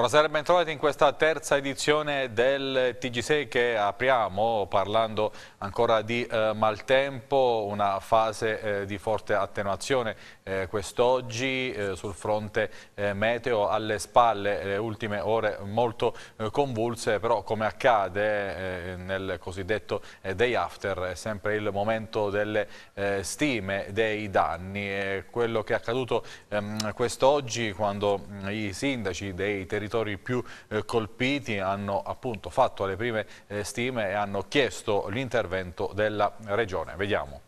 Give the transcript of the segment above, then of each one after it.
Buonasera, bentrovati in questa terza edizione del TG6 che apriamo parlando ancora di eh, maltempo, una fase eh, di forte attenuazione eh, quest'oggi eh, sul fronte eh, meteo alle spalle, le eh, ultime ore molto convulse, però come accade nel cosiddetto day after è sempre il momento delle stime dei danni. quello che è accaduto ehm, quest'oggi quando mm, i sindaci dei territori territori più eh, colpiti hanno appunto fatto le prime eh, stime e hanno chiesto l'intervento della Regione. Vediamo.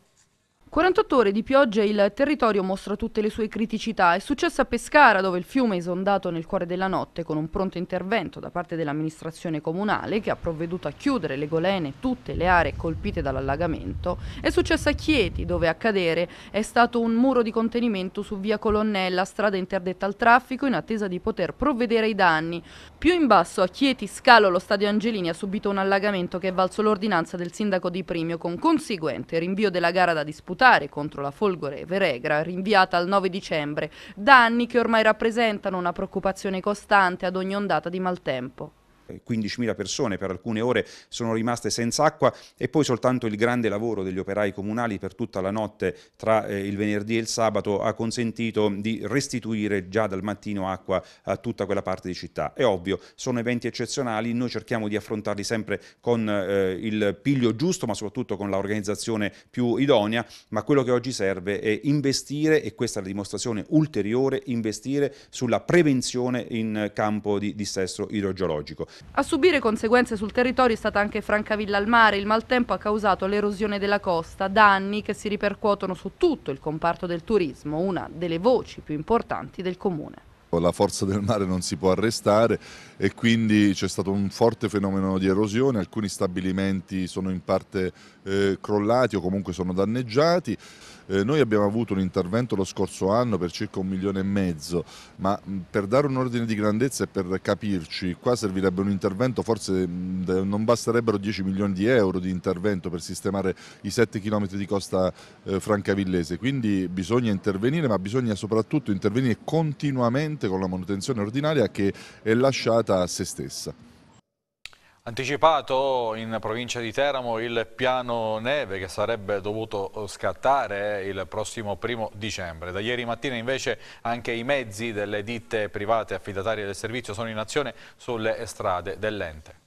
48 ore di pioggia e il territorio mostra tutte le sue criticità. È successo a Pescara, dove il fiume è esondato nel cuore della notte con un pronto intervento da parte dell'amministrazione comunale che ha provveduto a chiudere le golene e tutte le aree colpite dall'allagamento. È successo a Chieti, dove a cadere è stato un muro di contenimento su via Colonnella, strada interdetta al traffico in attesa di poter provvedere ai danni. Più in basso, a Chieti, scalo, lo stadio Angelini ha subito un allagamento che è valso l'ordinanza del sindaco di Primio con conseguente rinvio della gara da disputare lottare contro la folgore veregra rinviata al 9 dicembre, da anni che ormai rappresentano una preoccupazione costante ad ogni ondata di maltempo. 15.000 eh, persone per alcune ore sono rimaste senza acqua e poi soltanto il grande lavoro degli operai comunali per tutta la notte tra eh, il venerdì e il sabato ha consentito di restituire già dal mattino acqua a tutta quella parte di città. È ovvio, sono eventi eccezionali, noi cerchiamo di affrontarli sempre con eh, il piglio giusto ma soprattutto con l'organizzazione più idonea, ma quello che oggi serve è investire, e questa è la dimostrazione ulteriore, investire sulla prevenzione in campo di dissesto idrogeologico. A subire conseguenze sul territorio è stata anche Francavilla al mare. Il maltempo ha causato l'erosione della costa, danni che si ripercuotono su tutto il comparto del turismo, una delle voci più importanti del comune la forza del mare non si può arrestare e quindi c'è stato un forte fenomeno di erosione, alcuni stabilimenti sono in parte eh, crollati o comunque sono danneggiati. Eh, noi abbiamo avuto un intervento lo scorso anno per circa un milione e mezzo, ma per dare un ordine di grandezza e per capirci, qua servirebbe un intervento, forse mh, non basterebbero 10 milioni di euro di intervento per sistemare i 7 km di costa eh, francavillese, quindi bisogna intervenire, ma bisogna soprattutto intervenire continuamente con la manutenzione ordinaria che è lasciata a se stessa. Anticipato in provincia di Teramo il piano neve che sarebbe dovuto scattare il prossimo primo dicembre. Da ieri mattina invece anche i mezzi delle ditte private affidatarie del servizio sono in azione sulle strade dell'ente.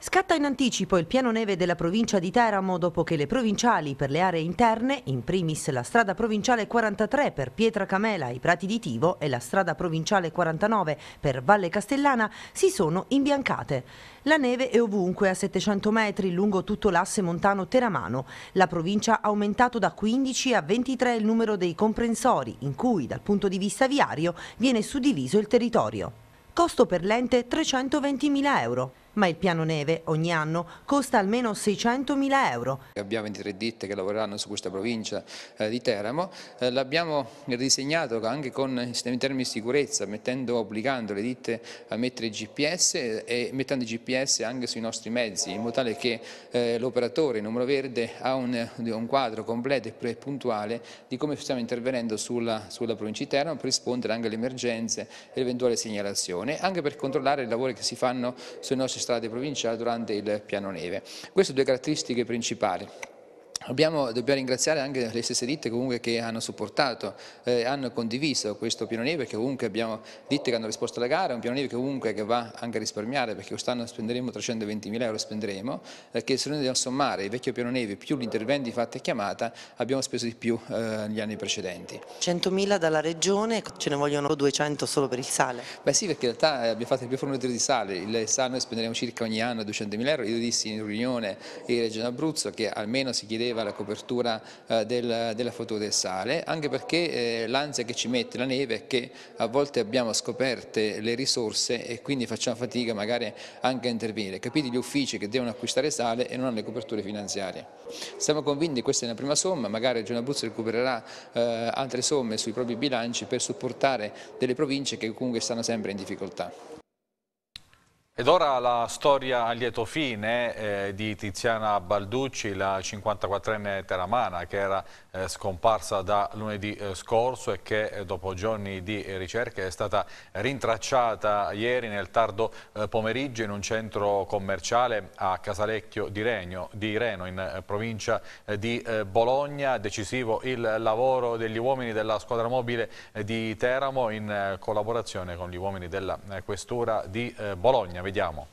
Scatta in anticipo il piano neve della provincia di Teramo dopo che le provinciali per le aree interne, in primis la strada provinciale 43 per Pietra Camela e i Prati di Tivo e la strada provinciale 49 per Valle Castellana, si sono imbiancate. La neve è ovunque a 700 metri lungo tutto l'asse montano-teramano. La provincia ha aumentato da 15 a 23 il numero dei comprensori in cui dal punto di vista viario viene suddiviso il territorio. Costo per l'ente 320.000 euro ma il piano neve ogni anno costa almeno 600 mila euro. Abbiamo 23 ditte che lavoreranno su questa provincia eh, di Teramo, eh, l'abbiamo ridisegnato anche con, eh, in termini di sicurezza, mettendo, obbligando le ditte a mettere il GPS e mettendo il GPS anche sui nostri mezzi, in modo tale che l'operatore il numero verde ha un, un, quadro completo e puntuale di come stiamo intervenendo sulla, sulla provincia di Teramo per rispondere anche alle emergenze e eventuali segnalazioni, anche per controllare i lavori che si fanno sui nostri autostrade provinciali durante il piano neve. Queste due caratteristiche principali. Abbiamo, dobbiamo ringraziare anche le stesse ditte che hanno supportato, eh, hanno condiviso questo piano neve perché comunque abbiamo ditte che hanno risposto alla gara, un piano neve che comunque che va anche a risparmiare perché quest'anno spenderemo 320 mila euro, spenderemo, eh, che se noi dobbiamo sommare il vecchio piano neve più gli interventi fatti a chiamata abbiamo speso di più eh, negli anni precedenti. 100 mila dalla regione, ce ne vogliono 200 solo per il sale? Beh sì perché in realtà eh, abbiamo fatto il più forniture di sale, il sale noi spenderemo circa ogni anno 200 mila euro, io dissi in riunione in Regione Abruzzo che almeno si chiedeva prevedeva la copertura eh, del, della fotodensale, anche perché eh, l'ansia che ci mette la neve è che a volte abbiamo scoperte le risorse e quindi facciamo fatica magari anche a intervenire. Capiti gli uffici che devono acquistare sale e non hanno le coperture finanziarie. Siamo convinti che questa è una prima somma, magari Regione Abruzzo recupererà eh, altre somme sui propri bilanci per supportare delle province che comunque stanno sempre in difficoltà. Ed ora la storia a lieto fine eh, di Tiziana Balducci, la 54enne teramana che era eh, scomparsa da lunedì eh, scorso e che eh, dopo giorni di ricerche è stata rintracciata ieri nel tardo eh, pomeriggio in un centro commerciale a Casalecchio di, Regno, di Reno in eh, provincia di Bologna. Decisivo il lavoro degli uomini della squadra mobile di Teramo in collaborazione con gli uomini della questura di Bologna vediamo.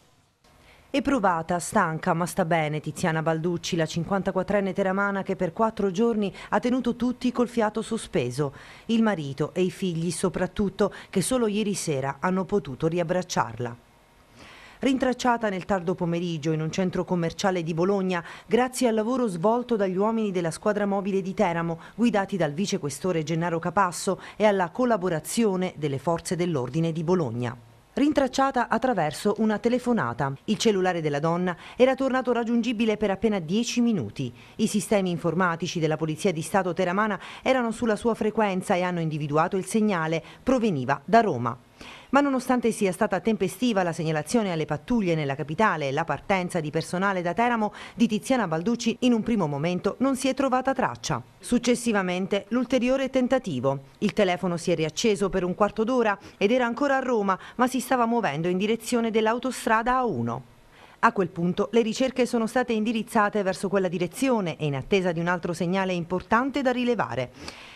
È provata, stanca, ma sta bene Tiziana Balducci, la 54enne teramana che per quattro giorni ha tenuto tutti col fiato sospeso. Il marito e i figli soprattutto, che solo ieri sera hanno potuto riabbracciarla. Rintracciata nel tardo pomeriggio in un centro commerciale di Bologna, grazie al lavoro svolto dagli uomini della squadra mobile di Teramo, guidati dal vicequestore Gennaro Capasso e alla collaborazione delle forze dell'ordine di Bologna rintracciata attraverso una telefonata. Il cellulare della donna era tornato raggiungibile per appena 10 minuti. I sistemi informatici della Polizia di Stato teramana erano sulla sua frequenza e hanno individuato il segnale, proveniva da Roma. Ma nonostante sia stata tempestiva la segnalazione alle pattuglie nella capitale e la partenza di personale da Teramo di Tiziana Balducci, in un primo momento non si è trovata traccia. Successivamente l'ulteriore tentativo. Il telefono si è riacceso per un quarto d'ora ed era ancora a Roma, ma si stava muovendo in direzione dell'autostrada A1. A quel punto le ricerche sono state indirizzate verso quella direzione e in attesa di un altro segnale importante da rilevare.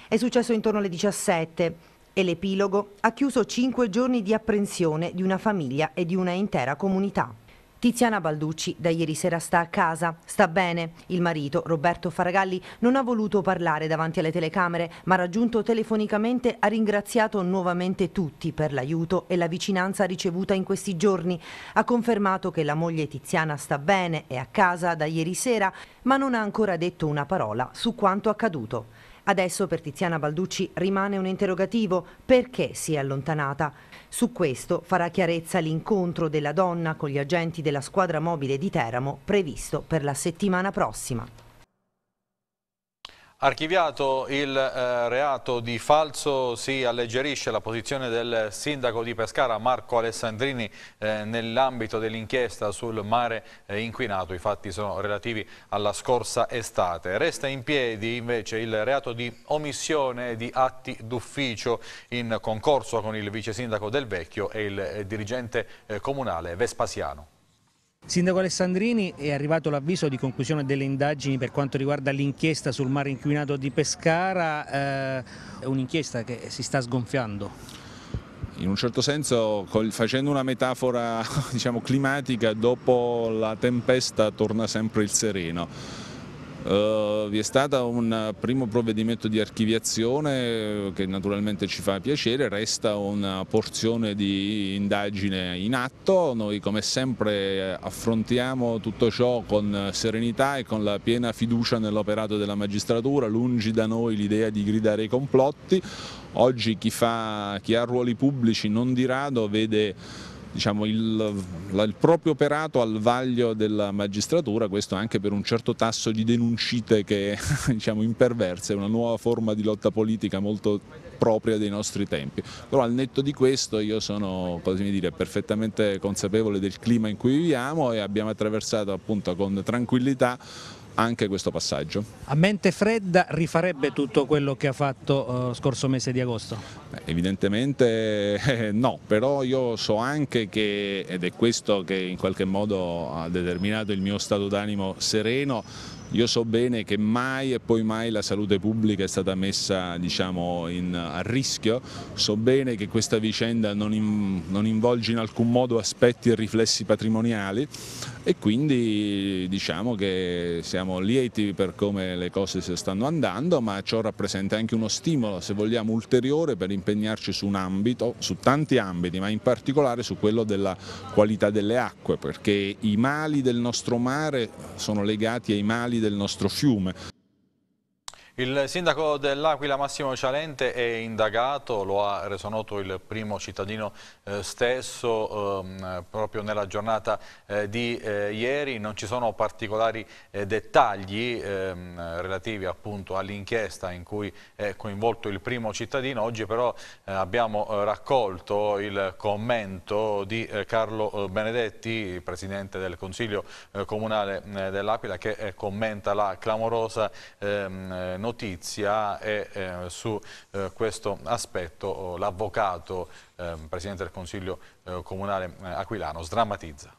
È successo intorno alle 17. E l'epilogo ha chiuso cinque giorni di apprensione di una famiglia e di una intera comunità. Tiziana Balducci da ieri sera sta a casa, sta bene. Il marito, Roberto Faragalli, non ha voluto parlare davanti alle telecamere, ma raggiunto telefonicamente ha ringraziato nuovamente tutti per l'aiuto e la vicinanza ricevuta in questi giorni. Ha confermato che la moglie Tiziana sta bene, è a casa da ieri sera, ma non ha ancora detto una parola su quanto accaduto. Adesso per Tiziana Balducci rimane un interrogativo perché si è allontanata. Su questo farà chiarezza l'incontro della donna con gli agenti della squadra mobile di Teramo previsto per la settimana prossima. Archiviato il eh, reato di falso, si alleggerisce la posizione del sindaco di Pescara Marco Alessandrini eh, nell'ambito dell'inchiesta sul mare eh, inquinato, i fatti sono relativi alla scorsa estate. Resta in piedi invece il reato di omissione di atti d'ufficio in concorso con il vice sindaco del Vecchio e il eh, dirigente eh, comunale Vespasiano. Sindaco Alessandrini, è arrivato l'avviso di conclusione delle indagini per quanto riguarda l'inchiesta sul mare inquinato di Pescara, eh, è un'inchiesta che si sta sgonfiando. In un certo senso, facendo una metafora diciamo, climatica, dopo la tempesta torna sempre il sereno. Eh, vi è stato un primo provvedimento di archiviazione eh, che naturalmente ci fa piacere, resta una porzione di indagine in atto, noi come sempre affrontiamo tutto ciò con serenità e con la piena fiducia nell'operato della magistratura, lungi da noi l'idea di gridare i complotti, oggi chi, fa, chi ha ruoli pubblici non di rado vede diciamo, il, il, proprio operato al vaglio della magistratura, questo anche per un certo tasso di denuncite che diciamo, imperverse, una nuova forma di lotta politica molto propria dei nostri tempi. Però al netto di questo io sono dire, perfettamente consapevole del clima in cui viviamo e abbiamo attraversato appunto con tranquillità anche questo passaggio. A mente fredda rifarebbe tutto quello che ha fatto eh, scorso mese di agosto? Beh, evidentemente eh, no, però io so anche che, ed è questo che in qualche modo ha determinato il mio stato d'animo sereno, io so bene che mai e poi mai la salute pubblica è stata messa diciamo, in, a rischio, so bene che questa vicenda non, in, non, involge in alcun modo aspetti e riflessi patrimoniali e quindi diciamo che siamo lieti per come le cose si stanno andando, ma ciò rappresenta anche uno stimolo, se vogliamo, ulteriore per impegnarci su un ambito, su tanti ambiti, ma in particolare su quello della qualità delle acque, perché i mali del nostro mare sono legati ai mali del nostro fiume. Il sindaco dell'Aquila Massimo Cialente è indagato, lo ha reso noto il primo cittadino eh, stesso ehm, proprio nella giornata eh, di eh, ieri, non ci sono particolari dettagli ehm, relativi appunto all'inchiesta in cui è coinvolto il primo cittadino, oggi però abbiamo raccolto il commento di Carlo Benedetti, presidente del Consiglio Comunale dell'Aquila che commenta la clamorosa ehm, notizia notizia è eh, su eh, questo aspetto oh, l'avvocato ehm, Presidente del Consiglio eh, Comunale Aquilano sdrammatizza.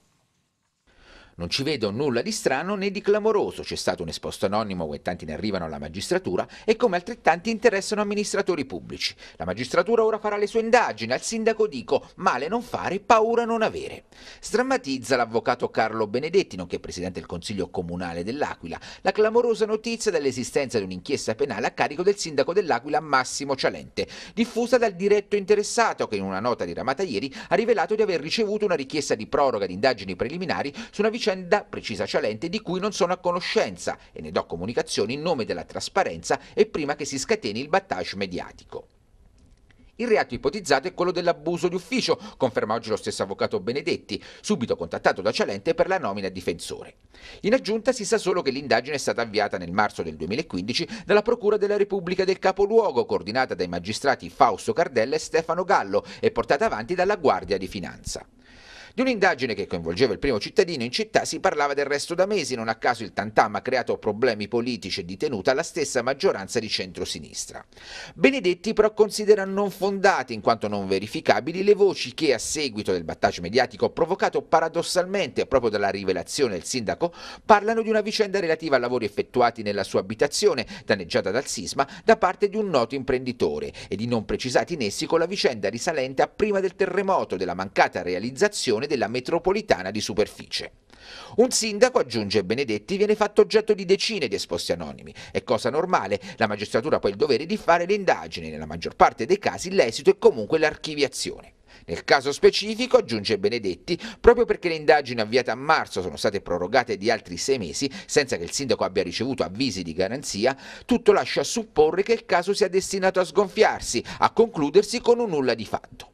Non ci vedo nulla di strano né di clamoroso, c'è stato un esposto anonimo e tanti ne arrivano alla magistratura e come altrettanti interessano amministratori pubblici. La magistratura ora farà le sue indagini, al sindaco dico male non fare, paura non avere. Strammatizza l'avvocato Carlo Benedetti, nonché presidente del Consiglio Comunale dell'Aquila, la clamorosa notizia dell'esistenza di un'inchiesta penale a carico del sindaco dell'Aquila Massimo Cialente, diffusa dal diretto interessato che in una nota diramata ieri ha rivelato di aver ricevuto una richiesta di proroga di indagini preliminari su una vicenda vicenda, precisa Cialente, di cui non sono a conoscenza e ne do comunicazione in nome della trasparenza e prima che si scateni il battage mediatico. Il reato ipotizzato è quello dell'abuso di ufficio, conferma oggi lo stesso avvocato Benedetti, subito contattato da Cialente per la nomina a difensore. In aggiunta si sa solo che l'indagine è stata avviata nel marzo del 2015 dalla Procura della Repubblica del Capoluogo, coordinata dai magistrati Fausto Cardella e Stefano Gallo e portata avanti dalla Guardia di Finanza. Di un'indagine che coinvolgeva il primo cittadino in città si parlava del resto da mesi, non a caso il tantam ha creato problemi politici e di tenuta alla stessa maggioranza di centrosinistra. Benedetti però considera non fondate, in quanto non verificabili, le voci che a seguito del battaggio mediatico provocato paradossalmente proprio dalla rivelazione del sindaco, parlano di una vicenda relativa a lavori effettuati nella sua abitazione, danneggiata dal sisma, da parte di un noto imprenditore e di non precisati nessi con la vicenda risalente a prima del terremoto, della mancata realizzazione gestione della metropolitana di superficie. Un sindaco, aggiunge Benedetti, viene fatto oggetto di decine di esposti anonimi. È cosa normale, la magistratura ha poi il dovere di fare le indagini, nella maggior parte dei casi l'esito è comunque l'archiviazione. Nel caso specifico, aggiunge Benedetti, proprio perché le indagini avviate a marzo sono state prorogate di altri sei mesi senza che il sindaco abbia ricevuto avvisi di garanzia, tutto lascia supporre che il caso sia destinato a sgonfiarsi, a concludersi con un nulla di fatto.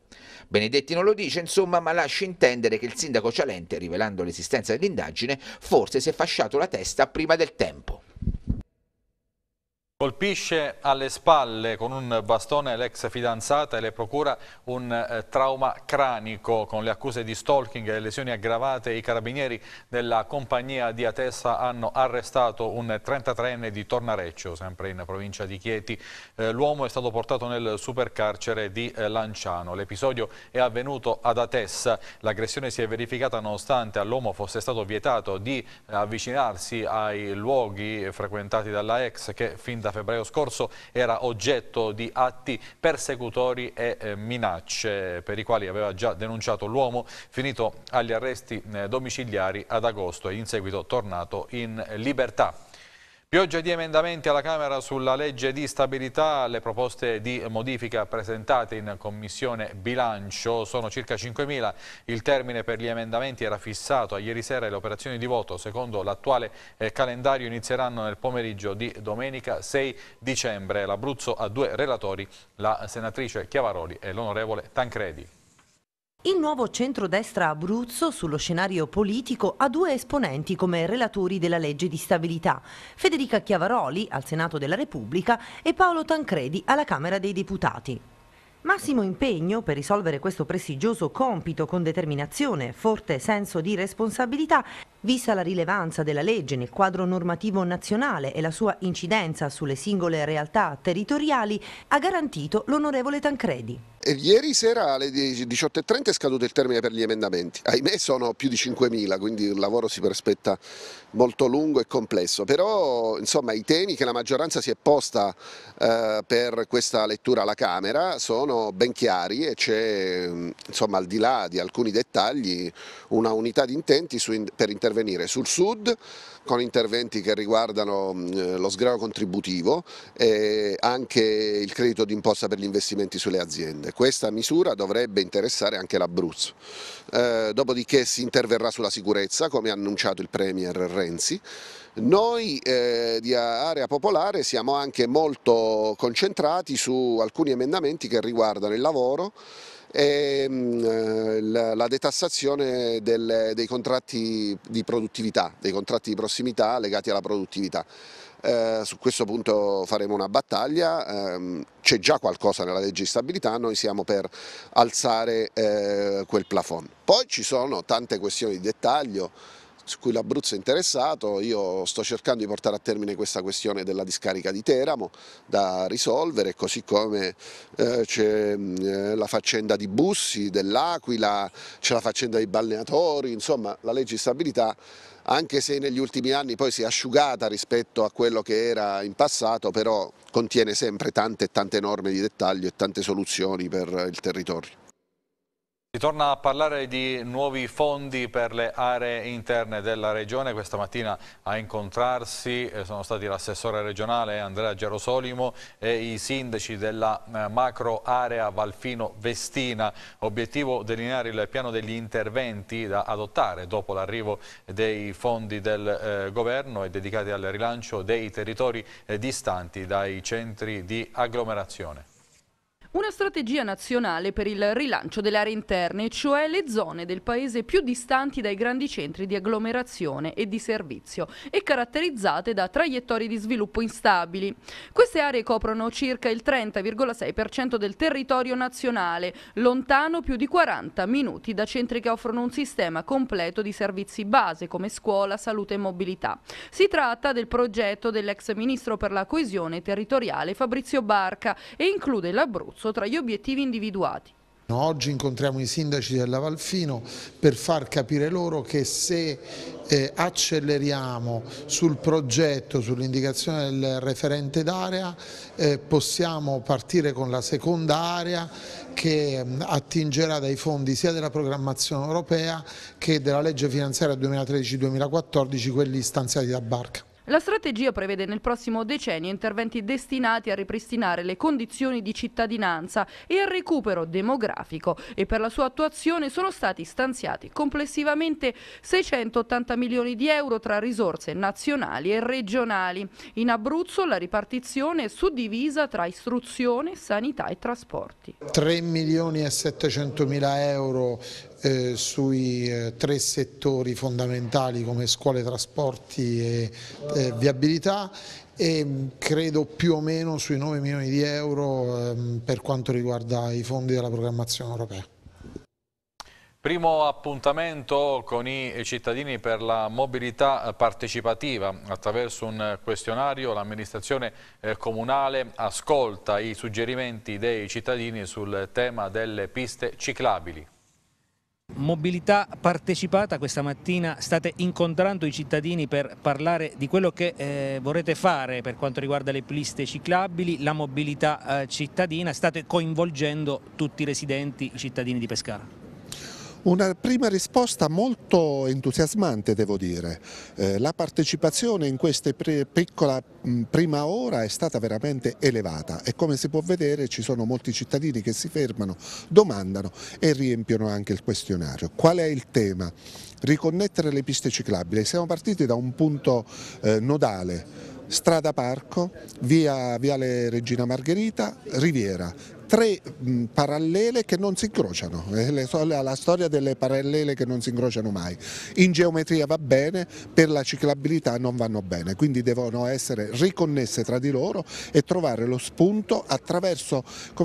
Benedetti non lo dice, insomma, ma lascia intendere che il sindaco Cialente, rivelando l'esistenza dell'indagine, forse si è fasciato la testa prima del tempo. Colpisce alle spalle con un bastone l'ex fidanzata e le procura un eh, trauma cranico con le accuse di stalking e lesioni aggravate. I carabinieri della compagnia di Atessa hanno arrestato un 33enne di Tornareccio, sempre in provincia di Chieti. Eh, L'uomo è stato portato nel supercarcere di eh, Lanciano. L'episodio è avvenuto ad Atessa. L'aggressione si è verificata nonostante all'uomo fosse stato vietato di eh, avvicinarsi ai luoghi frequentati dalla ex che fin da da febbraio scorso era oggetto di atti persecutori e eh, minacce per i quali aveva già denunciato l'uomo finito agli arresti eh, domiciliari ad agosto e in seguito tornato in libertà. Pioggia di emendamenti alla Camera sulla legge di stabilità, le proposte di modifica presentate in Commissione Bilancio sono circa 5.000, il termine per gli emendamenti era fissato a ieri sera e le operazioni di voto secondo l'attuale eh, calendario inizieranno nel pomeriggio di domenica 6 dicembre. L'Abruzzo ha due relatori, la senatrice Chiavaroli e l'onorevole Tancredi. Il nuovo centrodestra Abruzzo sullo scenario politico ha due esponenti come relatori della legge di stabilità, Federica Chiavaroli al Senato della Repubblica e Paolo Tancredi alla Camera dei Deputati. Massimo impegno per risolvere questo prestigioso compito con determinazione, e forte senso di responsabilità Vista la rilevanza della legge nel quadro normativo nazionale e la sua incidenza sulle singole realtà territoriali, ha garantito l'onorevole Tancredi. Ieri sera alle 18.30 è scaduto il termine per gli emendamenti, ahimè sono più di 5.000 quindi il lavoro si prospetta molto lungo e complesso, però insomma, i temi che la maggioranza si è posta eh, per questa lettura alla Camera sono ben chiari e c'è mm, al di là di alcuni dettagli una unità di intenti in, per intervenire intervenire sul sud con interventi che riguardano mm, eh, lo sgravo contributivo e anche il credito d'imposta per gli investimenti sulle aziende. Questa misura dovrebbe interessare anche l'Abruzzo. Eh, dopodiché si interverrà sulla sicurezza come ha annunciato il Premier Renzi. Noi eh, di Area Popolare siamo anche molto concentrati su alcuni emendamenti che riguardano il lavoro, e ehm, eh, la detassazione del, dei contratti di produttività, dei contratti di prossimità legati alla produttività. Eh, su questo punto faremo una battaglia, eh, c'è già qualcosa nella legge di stabilità, noi siamo per alzare eh, quel plafond. Poi ci sono tante questioni di dettaglio, su cui l'Abruzzo è interessato, io sto cercando di portare a termine questa questione della discarica di Teramo da risolvere, così come eh, c'è eh, la faccenda di Bussi, dell'Aquila, c'è la faccenda dei balneatori, insomma la legge di stabilità anche se negli ultimi anni poi si è asciugata rispetto a quello che era in passato, però contiene sempre tante e tante norme di dettaglio e tante soluzioni per il territorio. Si torna a parlare di nuovi fondi per le aree interne della regione. Questa mattina a incontrarsi eh, sono stati l'assessore regionale Andrea Gerosolimo e i sindaci della eh, macro area Valfino Vestina. Obiettivo delineare il piano degli interventi da adottare dopo l'arrivo dei fondi del eh, governo e dedicati al rilancio dei territori distanti dai centri di agglomerazione. Una strategia nazionale per il rilancio delle aree interne, cioè le zone del paese più distanti dai grandi centri di agglomerazione e di servizio e caratterizzate da traiettorie di sviluppo instabili. Queste aree coprono circa il 30,6% del territorio nazionale, lontano più di 40 minuti da centri che offrono un sistema completo di servizi base come scuola, salute e mobilità. Si tratta del progetto dell'ex ministro per la coesione territoriale Fabrizio Barca e include l'Abruzzo percorso tra gli obiettivi individuati. Oggi incontriamo i sindaci della Valfino per far capire loro che se eh, acceleriamo sul progetto, sull'indicazione del referente d'area, eh, possiamo partire con la seconda area che mm, attingerà dai fondi sia della programmazione europea che della legge finanziaria 2013-2014, quelli stanziati da Barca. La strategia prevede nel prossimo decennio interventi destinati a ripristinare le condizioni di cittadinanza e al recupero demografico e per la sua attuazione sono stati stanziati complessivamente 680 milioni di euro tra risorse nazionali e regionali. In Abruzzo la ripartizione è suddivisa tra istruzione, sanità e trasporti. 3 milioni e 700 mila euro eh, sui eh, tre settori fondamentali come scuole, trasporti e eh, viabilità e mm, credo più o meno sui 9 milioni di euro ehm, per quanto riguarda i fondi della programmazione europea. Primo appuntamento con i cittadini per la mobilità partecipativa. Attraverso un questionario l'amministrazione eh, comunale ascolta i suggerimenti dei cittadini sul tema delle piste ciclabili. Mobilità partecipata, questa mattina state incontrando i cittadini per parlare di quello che eh, vorrete fare per quanto riguarda le piste ciclabili, la mobilità eh, cittadina, state coinvolgendo tutti i residenti, i cittadini di Pescara. Una prima risposta molto entusiasmante devo dire, eh, la partecipazione in questa piccola mh, mm, prima ora è stata veramente elevata e come si può vedere ci sono molti cittadini che si fermano, domandano e riempiono anche il questionario. Qual è il tema? Riconnettere le piste ciclabili, siamo partiti da un punto eh, nodale, strada parco, via, Viale Regina Margherita, riviera tre mh, mm, parallele che non si incrociano, è eh, la storia delle parallele che non si incrociano mai. In geometria va bene, per la ciclabilità non vanno bene, quindi devono essere riconnesse tra di loro e trovare lo spunto attraverso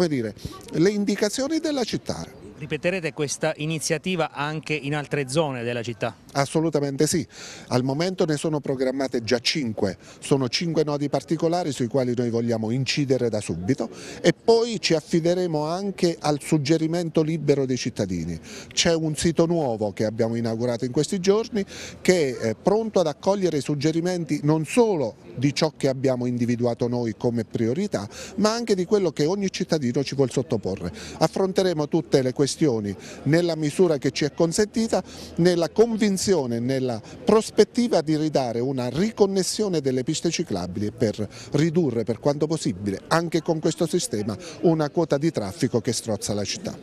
dire, le indicazioni della città. Ripeterete questa iniziativa anche in altre zone della città? Assolutamente sì, al momento ne sono programmate già 5, sono 5 nodi particolari sui quali noi vogliamo incidere da subito e poi ci affideremo anche al suggerimento libero dei cittadini. C'è un sito nuovo che abbiamo inaugurato in questi giorni che è pronto ad accogliere i suggerimenti non solo di ciò che abbiamo individuato noi come priorità ma anche di quello che ogni cittadino ci vuole sottoporre. Affronteremo tutte le questioni nella misura che ci è consentita, nella convinzione attenzione nella prospettiva di ridare una riconnessione delle piste ciclabili per ridurre per quanto possibile anche con questo sistema una quota di traffico che strozza la città.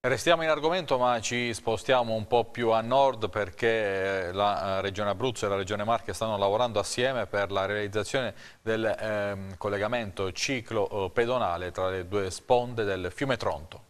Restiamo in argomento ma ci spostiamo un po' più a nord perché eh, la eh, Regione Abruzzo e la Regione Marche stanno lavorando assieme per la realizzazione del ehm, collegamento ciclo eh, pedonale tra le due sponde del fiume Tronto.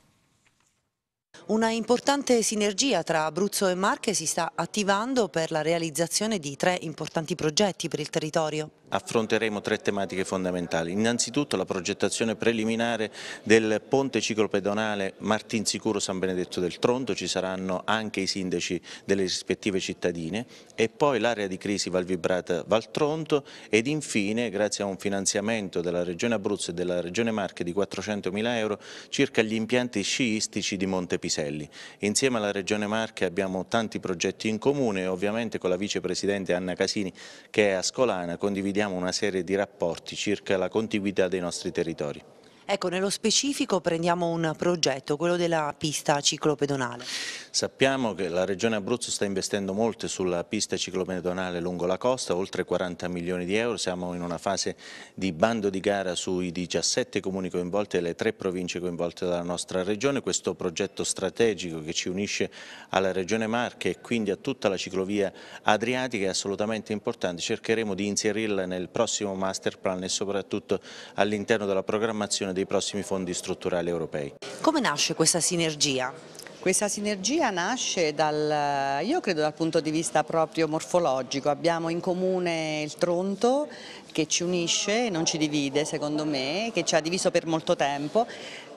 Una importante sinergia tra Abruzzo e Marche si sta attivando per la realizzazione di tre importanti progetti per il territorio affronteremo tre tematiche fondamentali. Innanzitutto la progettazione preliminare del ponte ciclopedonale Martinsicuro San Benedetto del Tronto, ci saranno anche i sindaci delle rispettive cittadine e poi l'area di crisi Valvibrata Valtronto ed infine grazie a un finanziamento della Regione Abruzzo e della Regione Marche di 400 mila euro circa gli impianti sciistici di Monte Piselli. Insieme alla Regione Marche abbiamo tanti progetti in comune, ovviamente con la vicepresidente Anna Casini che è a Scolana condividiamo vediamo una serie di rapporti circa la contiguità dei nostri territori. Ecco, nello specifico prendiamo un progetto, quello della pista ciclopedonale. Sappiamo che la Regione Abruzzo sta investendo molto sulla pista ciclopedonale lungo la costa, oltre 40 milioni di euro, siamo in una fase di bando di gara sui 17 comuni coinvolti e le tre province coinvolte dalla nostra Regione, questo progetto strategico che ci unisce alla Regione Marche e quindi a tutta la ciclovia adriatica è assolutamente importante, cercheremo di inserirla nel prossimo master plan e soprattutto all'interno della programmazione dei prossimi fondi strutturali europei. Come nasce questa sinergia? Questa sinergia nasce dal, io credo dal punto di vista proprio morfologico, abbiamo in comune il tronto che ci unisce, non ci divide secondo me, che ci ha diviso per molto tempo,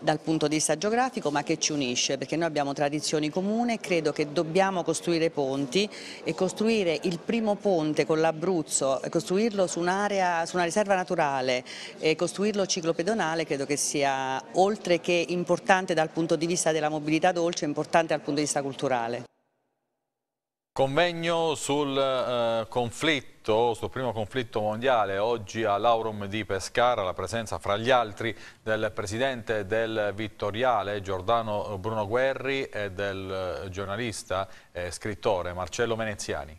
dal punto di vista geografico ma che ci unisce perché noi abbiamo tradizioni comuni e credo che dobbiamo costruire ponti e costruire il primo ponte con l'Abruzzo, costruirlo su, un su una riserva naturale e costruirlo ciclopedonale credo che sia oltre che importante dal punto di vista della mobilità dolce importante dal punto di vista culturale. Convegno sul eh, conflitto, sul primo conflitto mondiale, oggi all'Aurum di Pescara, la presenza fra gli altri del presidente del Vittoriale Giordano Bruno Guerri e del eh, giornalista e scrittore Marcello Veneziani.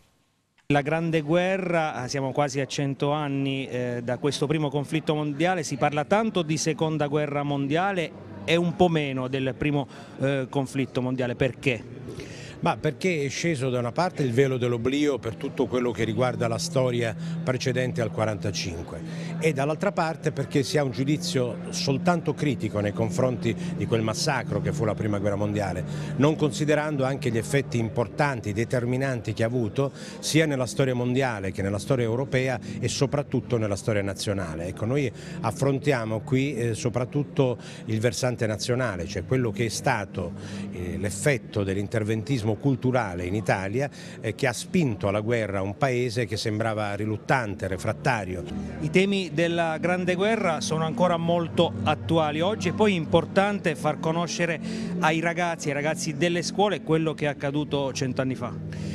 La grande guerra, eh, siamo quasi a cento anni eh, da questo primo conflitto mondiale, si parla tanto di seconda guerra mondiale e un po' meno del primo eh, conflitto mondiale, perché? ma perché è sceso da una parte il velo dell'oblio per tutto quello che riguarda la storia precedente al 45 e dall'altra parte perché si ha un giudizio soltanto critico nei confronti di quel massacro che fu la prima guerra mondiale, non considerando anche gli effetti importanti, determinanti che ha avuto sia nella storia mondiale che nella storia europea e soprattutto nella storia nazionale. Ecco, noi affrontiamo qui eh, soprattutto il versante nazionale, cioè quello che è stato eh, l'effetto dell'interventismo culturale in Italia eh, che ha spinto alla guerra un paese che sembrava riluttante, refrattario. I temi della Grande Guerra sono ancora molto attuali oggi è poi importante far conoscere ai ragazzi, ai ragazzi delle scuole quello che è accaduto cent'anni fa.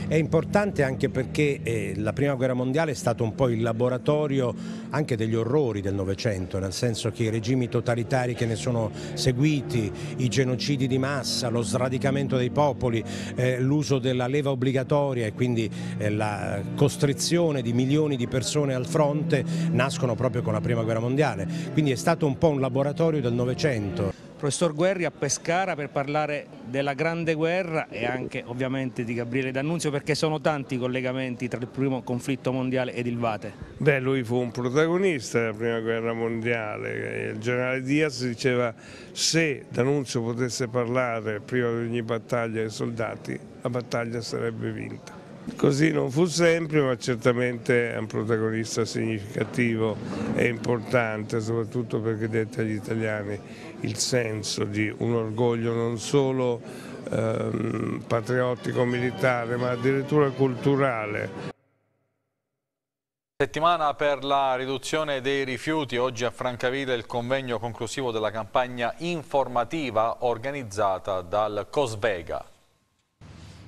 È importante anche perché eh, la Prima Guerra Mondiale è stato un po' il laboratorio anche degli orrori del Novecento, nel senso che i regimi totalitari che ne sono seguiti, i genocidi di massa, lo sradicamento dei popoli, eh, l'uso della leva obbligatoria e quindi eh, la costrizione di milioni di persone al fronte nascono proprio proprio con la Prima Guerra Mondiale, quindi è stato un po' un laboratorio del Novecento. Professor Guerri a Pescara per parlare della Grande Guerra e anche ovviamente di Gabriele D'Annunzio perché sono tanti i collegamenti tra il primo conflitto mondiale ed il Vate. Beh, lui fu un protagonista della Prima Guerra Mondiale, il generale Diaz diceva se D'Annunzio potesse parlare prima di ogni battaglia ai soldati la battaglia sarebbe vinta. Così non fu sempre, ma certamente è un protagonista significativo e importante, soprattutto perché dette agli italiani il senso di un orgoglio non solo ehm, patriottico militare, ma addirittura culturale. Settimana per la riduzione dei rifiuti, oggi a Francavilla il convegno conclusivo della campagna informativa organizzata dal Cosvega.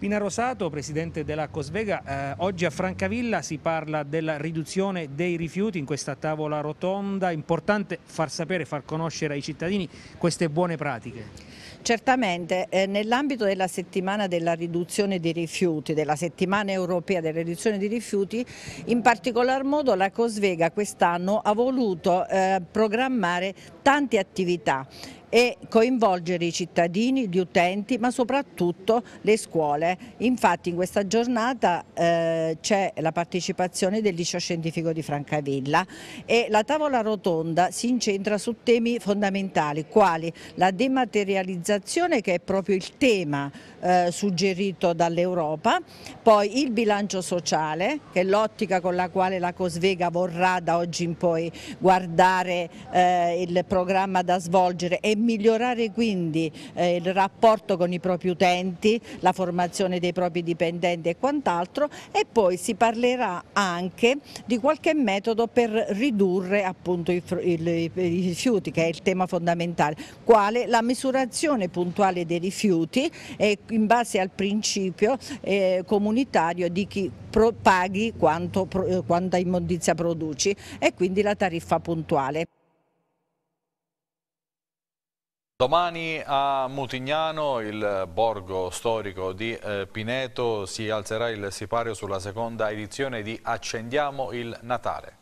Pina Rosato, presidente della Cosvega, eh, oggi a Francavilla si parla della riduzione dei rifiuti in questa tavola rotonda, È importante far sapere, far conoscere ai cittadini queste buone pratiche. Certamente, eh, nell'ambito della settimana della riduzione dei rifiuti, della settimana europea della riduzione dei rifiuti, in particolar modo la Cosvega quest'anno ha voluto eh, programmare tante attività e coinvolgere i cittadini, gli utenti ma soprattutto le scuole. Infatti in questa giornata eh, c'è la partecipazione del liceo scientifico di Francavilla e la tavola rotonda si incentra su temi fondamentali quali la dematerializzazione che è proprio il tema eh, suggerito dall'Europa, poi il bilancio sociale che è l'ottica con la quale la Cosvega vorrà da oggi in poi guardare eh, il programma da svolgere e migliorare quindi eh, il rapporto con i propri utenti, la formazione dei propri dipendenti e quant'altro e poi si parlerà anche di qualche metodo per ridurre appunto i, il, i rifiuti che è il tema fondamentale, quale la misurazione puntuale dei rifiuti eh, in base al principio eh, comunitario di chi paghi quanto, eh, quanta immondizia produci e quindi la tariffa puntuale. Domani a Mutignano, il borgo storico di eh, Pineto, si alzerà il sipario sulla seconda edizione di Accendiamo il Natale.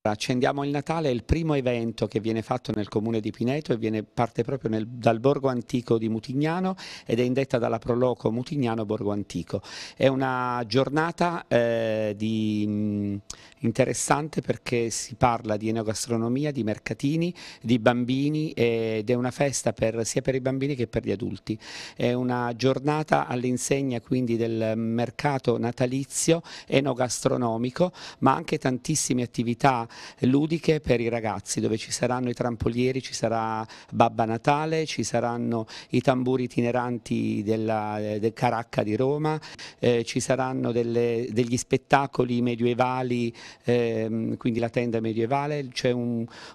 Accendiamo il Natale è il primo evento che viene fatto nel comune di Pineto e viene, parte proprio nel, dal borgo antico di Mutignano ed è indetta dalla Proloco Mutignano Borgo Antico. È una giornata eh, di, interessante perché si parla di enogastronomia, di mercatini, di bambini ed è una festa per, sia per i bambini che per gli adulti. È una giornata all'insegna quindi del mercato natalizio enogastronomico ma anche tantissime attività ludiche per i ragazzi dove ci saranno i trampolieri, ci sarà Babba Natale, ci saranno i tamburi itineranti della, del Caracca di Roma, eh, ci saranno delle, degli spettacoli medievali, eh, quindi la tenda medievale, c'è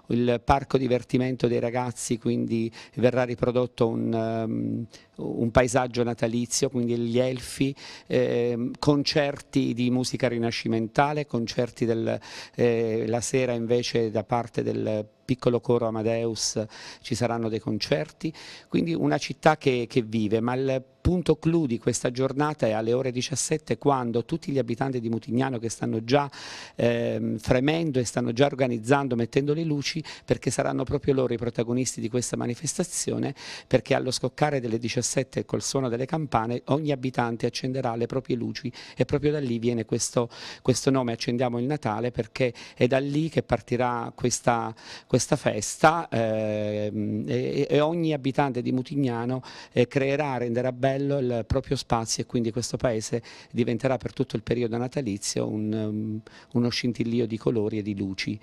il parco divertimento dei ragazzi, quindi verrà riprodotto un, um, un paesaggio natalizio, quindi gli elfi, eh, concerti di musica rinascimentale, concerti della eh, sera invece da parte del piccolo coro Amadeus ci saranno dei concerti, quindi una città che, che vive, ma il punto clou di questa giornata è alle ore 17 quando tutti gli abitanti di Mutignano che stanno già eh, fremendo e stanno già organizzando, mettendo le luci perché saranno proprio loro i protagonisti di questa manifestazione perché allo scoccare delle 17 col suono delle campane ogni abitante accenderà le proprie luci e proprio da lì viene questo, questo nome Accendiamo il Natale perché è da lì che partirà questa, questa festa eh, e, e, ogni abitante di Mutignano eh, creerà, renderà bello castello, il proprio spazio e quindi questo paese diventerà per tutto il periodo natalizio un, um, uno scintillio di colori e di luci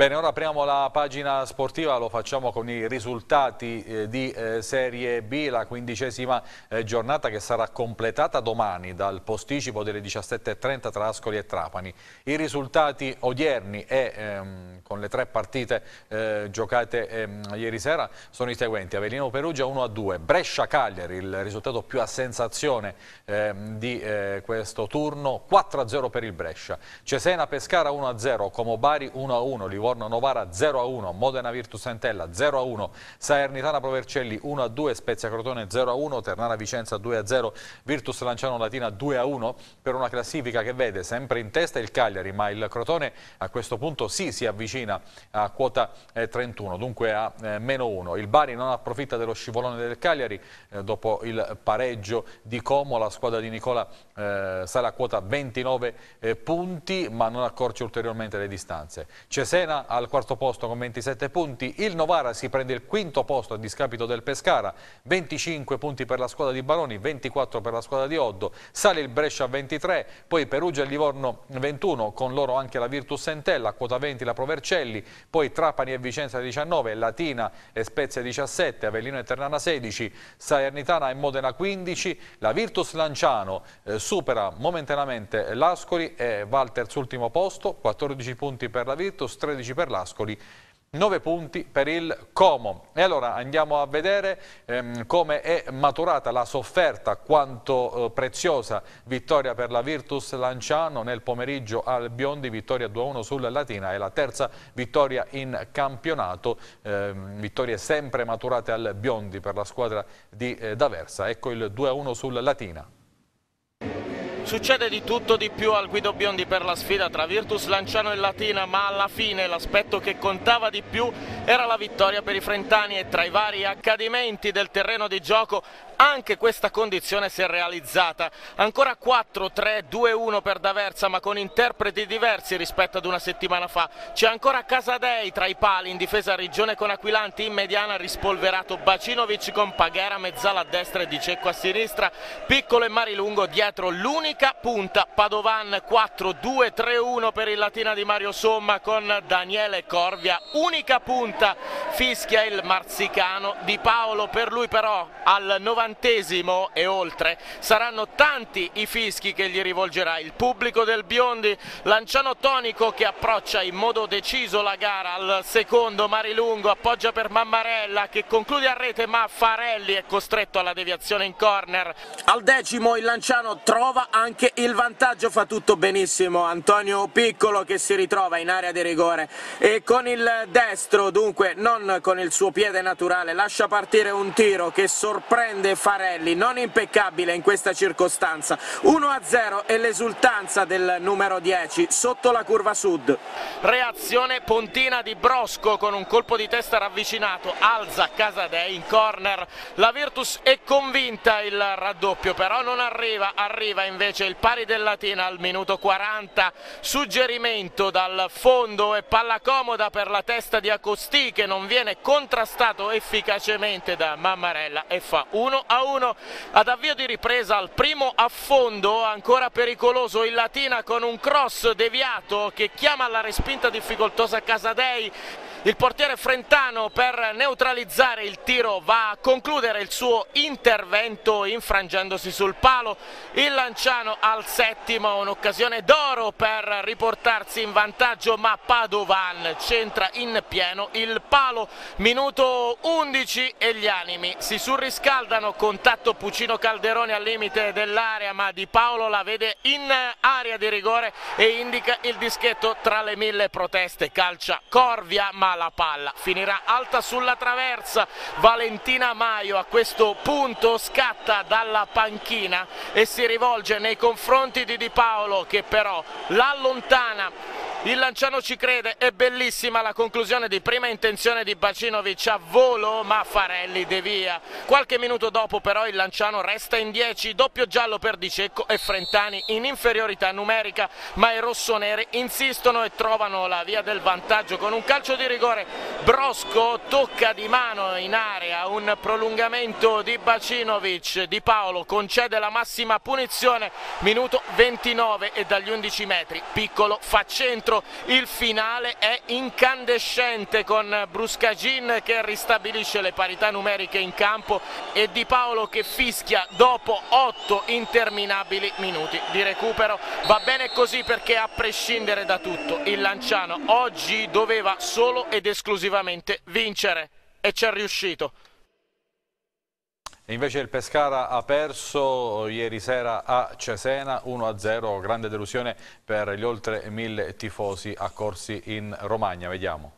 Bene, ora apriamo la pagina sportiva, lo facciamo con i risultati eh, di eh, Serie B, la quindicesima eh, giornata che sarà completata domani dal posticipo delle 17.30 tra Ascoli e Trapani. I risultati odierni e ehm, con le tre partite eh, giocate ehm, ieri sera sono i seguenti. Avellino Perugia 1-2, Brescia-Cagliari, il risultato più a sensazione ehm, di eh, questo turno, 4-0 per il Brescia. Cesena-Pescara 1-0, Como-Bari 1-1, Livorno Livorno Novara 0-1, a Modena Virtus Santella 0-1, a Salernitana Provercelli 1-2, a Spezia Crotone 0-1, a Ternana Vicenza 2-0, a Virtus Lanciano Latina 2-1 a per una classifica che vede sempre in testa il Cagliari, ma il Crotone a questo punto sì si avvicina a quota 31, eh, dunque a eh, meno 1. Il Bari non approfitta dello scivolone del Cagliari eh, dopo il pareggio di Como, la squadra di Nicola sale a quota 29 punti ma non accorce ulteriormente le distanze. Cesena al quarto posto con 27 punti, il Novara si prende il quinto posto a discapito del Pescara, 25 punti per la squadra di Baroni, 24 per la squadra di Oddo, sale il Brescia a 23, poi Perugia e Livorno 21, con loro anche la Virtus Sentella, quota 20 la Provercelli, poi Trapani e Vicenza 19, Latina e Spezia 17, Avellino e Ternana 16, Salernitana e Modena 15, la Virtus Lanciano eh, supera momentaneamente l'Ascoli e va al terzultimo posto, 14 punti per la Virtus, 13 11 per l'Ascoli, 9 punti per il Como. E allora andiamo a vedere ehm, come è maturata la sofferta, quanto eh, preziosa vittoria per la Virtus Lanciano nel pomeriggio al Biondi, vittoria 2-1 sul Latina, è la terza vittoria in campionato, eh, vittorie sempre maturate al Biondi per la squadra di eh, D'Aversa, ecco il 2-1 sul Latina. Succede di tutto di più al Guido Biondi per la sfida tra Virtus Lanciano e Latina, ma alla fine l'aspetto che contava di più era la vittoria per i frentani e tra i vari accadimenti del terreno di gioco anche questa condizione si è realizzata. Ancora 4-3-2-1 per D'Aversa, ma con interpreti diversi rispetto ad una settimana fa. C'è ancora Casadei tra i pali, in difesa Regione con Aquilanti, in mediana rispolverato Bacinovic con Paghera, mezzala a destra e Di Cecco a sinistra, Piccolo e Marilungo dietro l'unico Luca punta Padovan 4-2-3-1 per il Latina di Mario Somma con Daniele Corvia unica punta fischia il marzicano di Paolo per lui però al novantesimo e oltre saranno tanti i fischi che gli rivolgerà il pubblico del Biondi Lanciano Tonico che approccia in modo deciso la gara al secondo Marilungo appoggia per Mammarella che conclude a rete ma Farelli è costretto alla deviazione in corner al decimo il Lanciano trova anche anche il vantaggio fa tutto benissimo Antonio Piccolo che si ritrova in area di rigore e con il destro dunque non con il suo piede naturale lascia partire un tiro che sorprende Farelli non impeccabile in questa circostanza 1-0 e l'esultanza del numero 10 sotto la curva sud reazione Pontina di Brosco con un colpo di testa ravvicinato alza Casadei in corner la Virtus è convinta il raddoppio però non arriva arriva invece invece il pari del Latina al minuto 40, suggerimento dal fondo e palla comoda per la testa di Acostì che non viene contrastato efficacemente da Mammarella e fa 1 a 1 ad avvio di ripresa al primo affondo ancora pericoloso il Latina con un cross deviato che chiama alla respinta difficoltosa Casadei il portiere Frentano per neutralizzare il tiro va a concludere il suo intervento infrangendosi sul palo. Il Lanciano al settimo, un'occasione d'oro per riportarsi in vantaggio ma Padovan centra in pieno il palo. Minuto 11 e gli animi si surriscaldano, contatto Puccino Calderoni al limite dell'area ma Di Paolo la vede in area di rigore e indica il dischetto tra le mille proteste. Calcia Corvia ma la palla, finirà alta sulla traversa Valentina Maio a questo punto scatta dalla panchina e si rivolge nei confronti di Di Paolo che però l'allontana il Lanciano ci crede, è bellissima la conclusione di prima intenzione di Bacinovic a volo, ma Farelli devia. Qualche minuto dopo però il Lanciano resta in 10, doppio giallo per Dicecco e Frentani in inferiorità numerica, ma i rossoneri insistono e trovano la via del vantaggio con un calcio di rigore. Brosco tocca di mano in area, un prolungamento di Bacinovic, Di Paolo concede la massima punizione, minuto 29 e dagli 11 metri, piccolo fa centro dentro il finale è incandescente con Bruscagin che ristabilisce le parità numeriche in campo e Di Paolo che fischia dopo 8 interminabili minuti di recupero va bene così perché a prescindere da tutto il Lanciano oggi doveva solo ed esclusivamente vincere e ci è riuscito invece il Pescara ha perso ieri sera a Cesena 1-0, grande delusione per gli oltre mille tifosi accorsi in Romagna. Vediamo.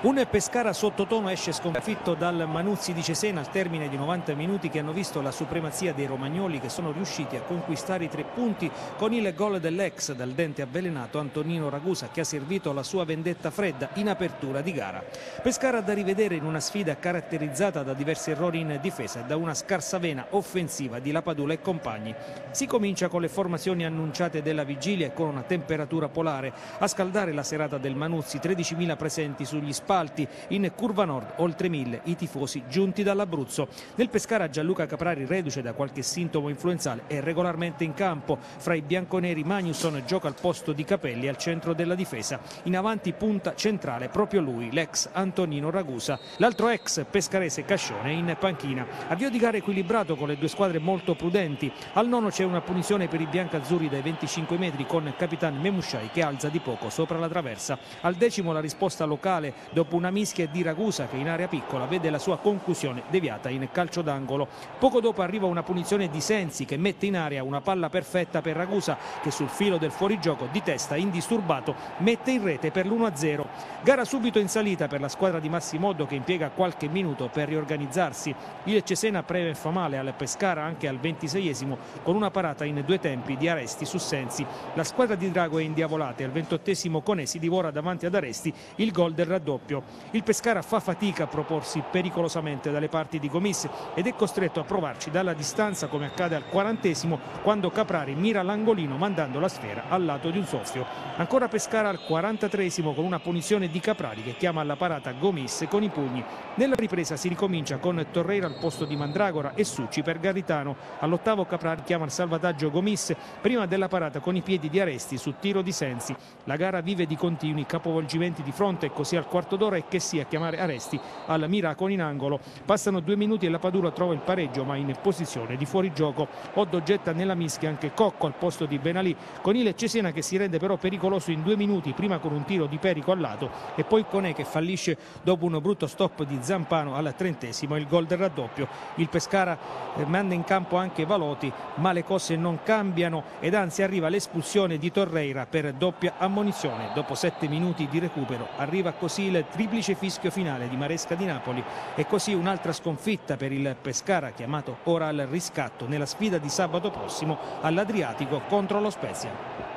Un Pescara sottotono esce sconfitto dal Manuzzi di Cesena al termine di 90 minuti che hanno visto la supremazia dei romagnoli che sono riusciti a conquistare i tre punti con il gol dell'ex dal dente avvelenato Antonino Ragusa che ha servito la sua vendetta fredda in apertura di gara. Pescara da rivedere in una sfida caratterizzata da diversi errori in difesa e da una scarsa vena offensiva di Lapadula e compagni. Si comincia con le formazioni annunciate della vigilia e con una temperatura polare a scaldare la serata del Manuzzi 13.000 presenti sugli spazi appalti. In Curva Nord oltre mille i tifosi giunti dall'Abruzzo. Nel Pescara Gianluca Caprari, reduce da qualche sintomo influenzale, è regolarmente in campo. Fra i bianconeri Magnusson gioca al posto di Capelli al centro della difesa. In avanti punta centrale proprio lui, l'ex Antonino Ragusa. L'altro ex pescarese Cascione in panchina. Avvio di gara equilibrato con le due squadre molto prudenti. Al nono c'è una punizione per i biancazzurri dai 25 metri con Capitan Memushai che alza di poco sopra la traversa. Al decimo la risposta locale dopo una mischia di Ragusa che in area piccola vede la sua conclusione deviata in calcio d'angolo. Poco dopo arriva una punizione di Sensi che mette in area una palla perfetta per Ragusa che sul filo del fuorigioco di testa indisturbato mette in rete per l'1-0. Gara subito in salita per la squadra di Massimoddo che impiega qualche minuto per riorganizzarsi. Il Cesena preve fa male al Pescara anche al 26esimo con una parata in due tempi di Aresti su Sensi. La squadra di Drago è indiavolata e al 28esimo Conesi divora davanti ad Aresti il gol del raddoppio doppio. Il Pescara fa fatica a proporsi pericolosamente dalle parti di Gomis ed è costretto a provarci dalla distanza come accade al quarantesimo quando Caprari mira l'angolino mandando la sfera al lato di un soffio. Ancora Pescara al 43 con una punizione di Caprari che chiama alla parata Gomis con i pugni. Nella ripresa si ricomincia con Torreira al posto di Mandragora e Succi per Garitano. All'ottavo Caprari chiama al salvataggio Gomis prima della parata con i piedi di Aresti su tiro di Sensi. La gara vive di continui capovolgimenti di fronte e così al quarto d'oro e che sia a chiamare Aresti al miracolo in angolo. Passano due minuti e la Padula trova il pareggio ma in posizione di fuorigioco. Oddo getta nella mischia anche Cocco al posto di Benalì con il Cesena che si rende però pericoloso in due minuti prima con un tiro di Perico al lato e poi Conè che fallisce dopo un brutto stop di Zampano al trentesimo il gol del raddoppio. Il Pescara eh, manda in campo anche Valoti ma le cose non cambiano ed anzi arriva l'espulsione di Torreira per doppia ammonizione. Dopo sette minuti di recupero arriva così il triplice fischio finale di Maresca di Napoli e così un'altra sconfitta per il Pescara chiamato ora al riscatto nella sfida di sabato prossimo all'Adriatico contro lo Spezia.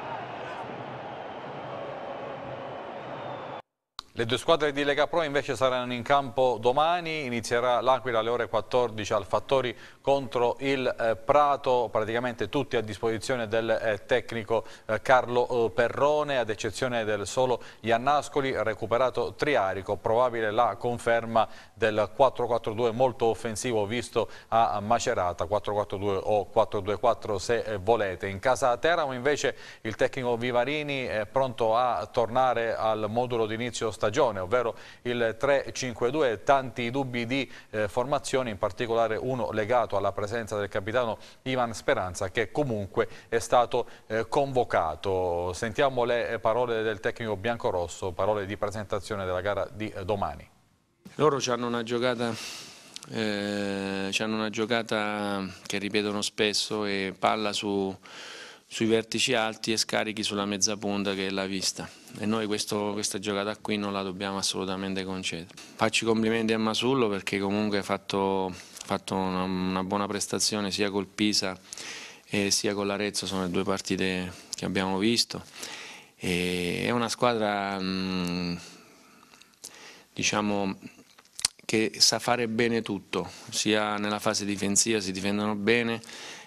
Le due squadre di Lega Pro invece saranno in campo domani, inizierà l'Aquila alle ore 14 al Fattori contro il eh, Prato, praticamente tutti a disposizione del eh, tecnico eh, Carlo Perrone, ad eccezione del solo Iannascoli, recuperato Triarico, probabile la conferma del 4-4-2 molto offensivo visto a Macerata, 4-4-2 o 4-2-4 se volete. In casa Teramo invece il tecnico Vivarini è pronto a tornare al modulo d'inizio stagione, ovvero il 3-5-2, tanti dubbi di eh, formazione, in particolare uno legato alla presenza del capitano Ivan Speranza che comunque è stato eh, convocato. Sentiamo le eh, parole del tecnico biancorosso, parole di presentazione della gara di eh, domani. Loro hanno una giocata eh, hanno una giocata che ripetono spesso e palla su, sui vertici alti e scarichi sulla mezza punta che è la vista e noi questo, questa giocata qui non la dobbiamo assolutamente concedere. Faccio i complimenti a Masullo perché comunque ha fatto, fatto una, una, buona prestazione sia col Pisa sia con l'Arezzo, sono le due partite che abbiamo visto. E è una squadra mm, diciamo, che sa fare bene tutto, sia nella fase difensiva si difendono bene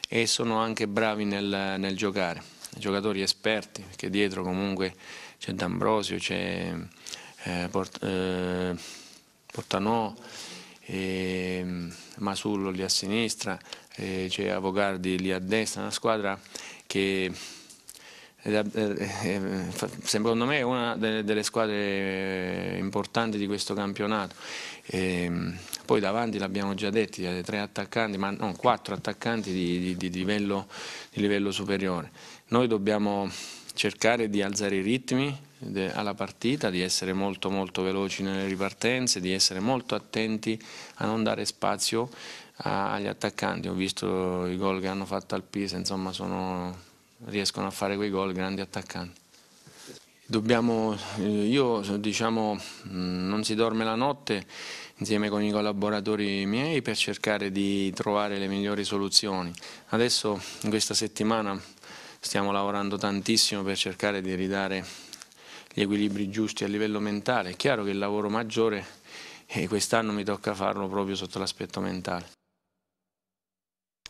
e sono anche bravi nel, nel giocare, giocatori esperti, perché dietro comunque c'è D'Ambrosio, c'è eh, Port, eh, Portanò, eh, Masullo lì a sinistra, c'è Avogardi lì a destra, una squadra che eh, eh, eh, secondo me è una delle squadre importanti di questo campionato. Ehm, poi davanti l'abbiamo già detto, eh, tre attaccanti, ma no, quattro attaccanti di, di, di, livello, di livello superiore. Noi dobbiamo cercare di alzare i ritmi alla partita, di essere molto molto veloci nelle ripartenze, di essere molto attenti a non dare spazio agli attaccanti. Ho visto i gol che hanno fatto al Pisa, insomma sono, riescono a fare quei gol grandi attaccanti. Dobbiamo, eh, io diciamo, mm, non si dorme la notte insieme con i collaboratori miei per cercare di trovare le migliori soluzioni. Adesso in questa settimana stiamo lavorando tantissimo per cercare di ridare gli equilibri giusti a livello mentale. È chiaro che il lavoro maggiore eh, quest'anno mi tocca farlo proprio sotto l'aspetto mentale.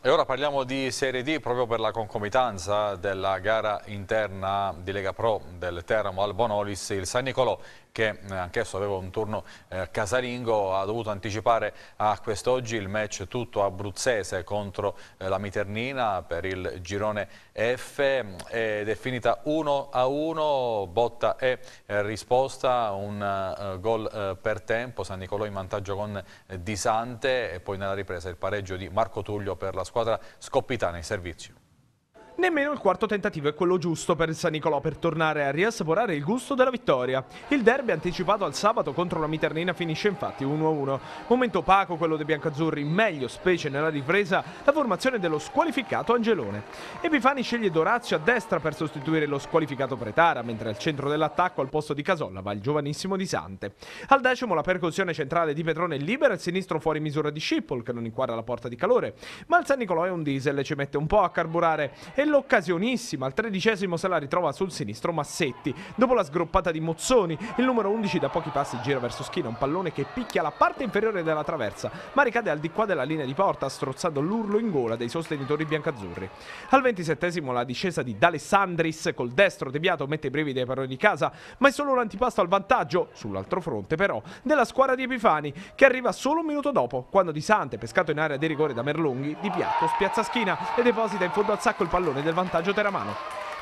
E ora parliamo di Serie D proprio per la concomitanza della gara interna di Lega Pro del Teramo al Bonolis. Il San Nicolò che eh, anch'esso aveva un turno eh, casalingo, ha dovuto anticipare a quest'oggi il match tutto abruzzese contro eh, la Miternina per il girone F eh, ed è finita 1 a 1, botta e eh, risposta, un eh, gol per tempo, San Nicolò in vantaggio con Di Sante e poi nella ripresa il pareggio di Marco Tullio per la squadra scoppitana in servizio. Nemmeno il quarto tentativo è quello giusto per il San Nicolò per tornare a riassaporare il gusto della vittoria. Il derby anticipato al sabato contro la Miternina finisce infatti 1-1. Momento opaco quello dei biancazzurri, meglio specie nella ripresa la formazione dello squalificato Angelone. Epifani sceglie Dorazio a destra per sostituire lo squalificato Pretara, mentre al centro dell'attacco al posto di Casolla va il giovanissimo Di Sante. Al decimo la percussione centrale di Petrone libera, il sinistro fuori misura di Scippol che non inquadra la porta di calore, ma il San Nicolò è un diesel, e ci mette un po' a carburare e e l'occasionissima al tredicesimo se la ritrova sul sinistro Massetti. Dopo la sgroppata di Mozzoni, il numero 11 da pochi passi gira verso Schina, un pallone che picchia la parte inferiore della traversa, ma ricade al di qua della linea di porta, strozzando l'urlo in gola dei sostenitori biancazzurri. Al ventisettesimo la discesa di D'Alessandris col destro deviato mette i brividi ai paroni di casa, ma è solo un antipasto al vantaggio, sull'altro fronte però, della squadra di Epifani, che arriva solo un minuto dopo, quando Di Sante, pescato in area di rigore da Merlonghi, di piatto spiazza Schina e deposita in fondo al sacco il pallone riduzione del vantaggio teramano.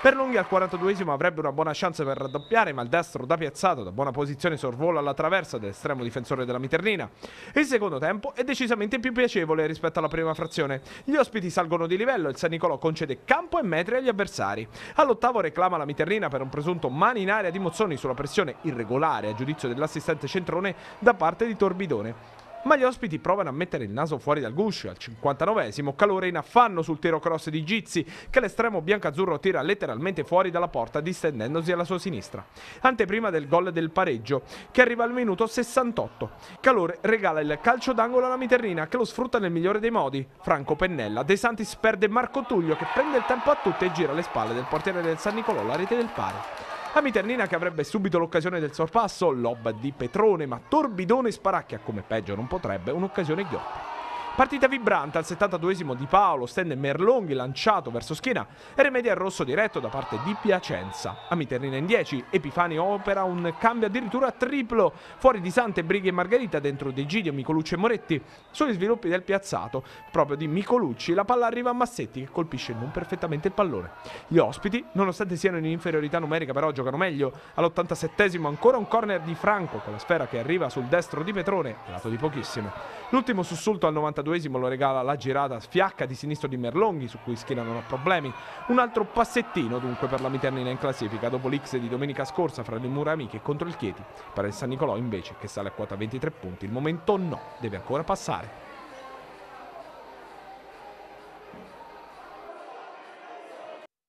Per Perlunghi al 42 avrebbe una buona chance per raddoppiare, ma il destro da piazzato, da buona posizione, sorvola alla traversa dell'estremo difensore della Miternina. Il secondo tempo è decisamente più piacevole rispetto alla prima frazione. Gli ospiti salgono di livello, il San Nicolò concede campo e metri agli avversari. All'ottavo reclama la Miternina per un presunto mani in aria di Mozzoni sulla pressione irregolare, a giudizio dell'assistente centrone, da parte di Torbidone ma gli ospiti provano a mettere il naso fuori dal guscio. Al 59esimo calore in affanno sul tiro cross di Gizzi, che l'estremo biancazzurro tira letteralmente fuori dalla porta distendendosi alla sua sinistra. Anteprima del gol del pareggio, che arriva al minuto 68. Calore regala il calcio d'angolo alla Miterrina, che lo sfrutta nel migliore dei modi. Franco Pennella, De Santis perde Marco Tullio, che prende il tempo a tutte e gira alle spalle del portiere del San Nicolò la rete del pari. Amiternina che avrebbe subito l'occasione del sorpasso, lob di Petrone, ma Torbidone sparacchia come peggio non potrebbe un'occasione ghiotta. Partita vibrante al 72esimo di Paolo, stende Merlonghi lanciato verso schiena e remedia il rosso diretto da parte di Piacenza. A Miternina in 10, Epifani opera un cambio addirittura triplo, fuori di Sante, Brighi e Margherita, dentro De Gidio, Micolucci e Moretti, sugli sviluppi del piazzato, proprio di Micolucci, la palla arriva a Massetti che colpisce non perfettamente il pallone. Gli ospiti, nonostante siano in inferiorità numerica, però giocano meglio. All'87 ancora un corner di Franco con la sfera che arriva sul destro di Petrone, lato di pochissimo. L'ultimo sussulto al 93 82esimo lo regala la girata sfiacca di sinistro di Merlonghi su cui Schiena non ha problemi. Un altro passettino dunque per la Miternina in classifica dopo l'X di domenica scorsa fra le mura amiche contro il Chieti. Per il San Nicolò invece che sale a quota 23 punti il momento no deve ancora passare.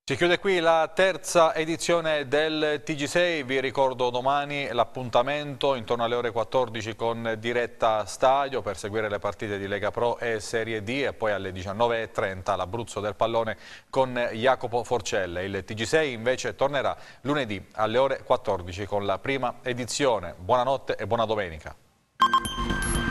Si chiude qui la terza edizione del TG6, vi ricordo domani l'appuntamento intorno alle ore 14 con diretta stadio per seguire le partite di Lega Pro e Serie D e poi alle 19.30 l'Abruzzo del pallone con Jacopo Forcelle. Il TG6 invece tornerà lunedì alle ore 14 con la prima edizione. Buonanotte e buona domenica.